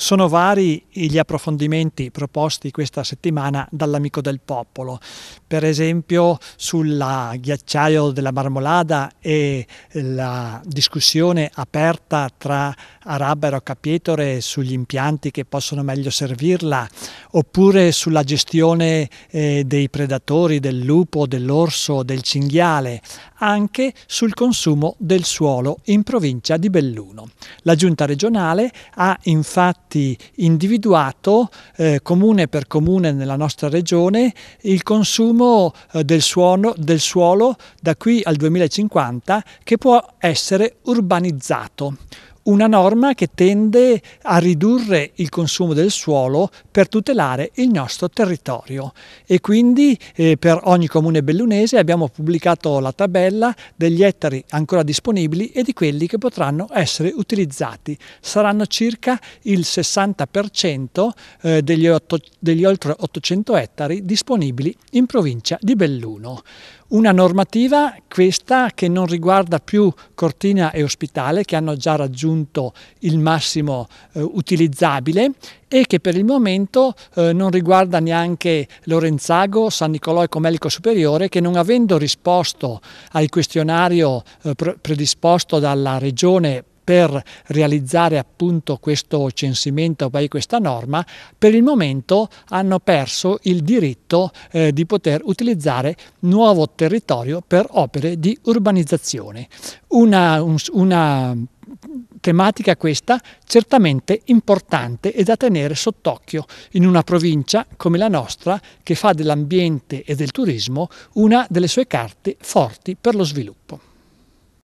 Sono vari gli approfondimenti proposti questa settimana dall'amico del popolo, per esempio sul ghiacciaio della Marmolada e la discussione aperta tra Arabero e Capietore sugli impianti che possono meglio servirla, oppure sulla gestione eh, dei predatori, del lupo, dell'orso, del cinghiale, anche sul consumo del suolo in provincia di Belluno. La giunta regionale ha infatti infatti individuato eh, comune per comune nella nostra regione il consumo eh, del, suono, del suolo da qui al 2050 che può essere urbanizzato una norma che tende a ridurre il consumo del suolo per tutelare il nostro territorio e quindi eh, per ogni comune bellunese abbiamo pubblicato la tabella degli ettari ancora disponibili e di quelli che potranno essere utilizzati. Saranno circa il 60% eh, degli, otto, degli oltre 800 ettari disponibili in provincia di Belluno. Una normativa questa che non riguarda più Cortina e Ospitale che hanno già raggiunto il massimo eh, utilizzabile e che per il momento eh, non riguarda neanche Lorenzago, San Nicolò e Comelico Superiore che non avendo risposto al questionario eh, predisposto dalla Regione per realizzare appunto questo censimento e questa norma, per il momento hanno perso il diritto eh, di poter utilizzare nuovo territorio per opere di urbanizzazione. Una, un, una tematica questa certamente importante e da tenere sott'occhio in una provincia come la nostra che fa dell'ambiente e del turismo una delle sue carte forti per lo sviluppo.